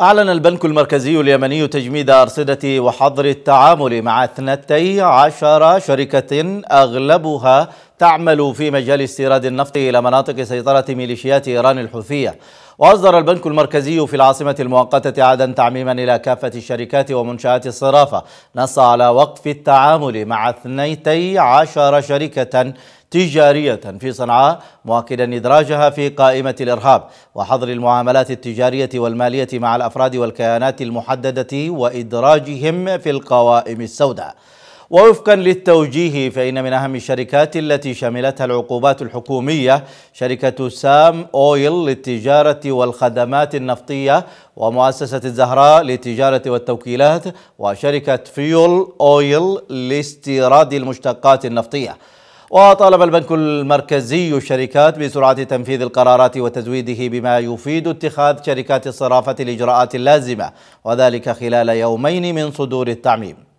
أعلن البنك المركزي اليمني تجميد أرصدة وحظر التعامل مع 12 شركة أغلبها تعمل في مجال استيراد النفط إلى مناطق سيطرة ميليشيات إيران الحوثية وأصدر البنك المركزي في العاصمة المؤقتة عادا تعميما إلى كافة الشركات ومنشآت الصرافة نص على وقف التعامل مع 12 شركة تجارية في صنعاء مؤكدا إدراجها في قائمة الإرهاب وحظر المعاملات التجارية والمالية مع الأفراد والكيانات المحددة وإدراجهم في القوائم السوداء ووفقا للتوجيه فإن من أهم الشركات التي شملتها العقوبات الحكومية شركة سام أويل للتجارة والخدمات النفطية ومؤسسة الزهراء للتجارة والتوكيلات وشركة فيول أويل لاستيراد المشتقات النفطية وطالب البنك المركزي الشركات بسرعة تنفيذ القرارات وتزويده بما يفيد اتخاذ شركات الصرافة الإجراءات اللازمة وذلك خلال يومين من صدور التعميم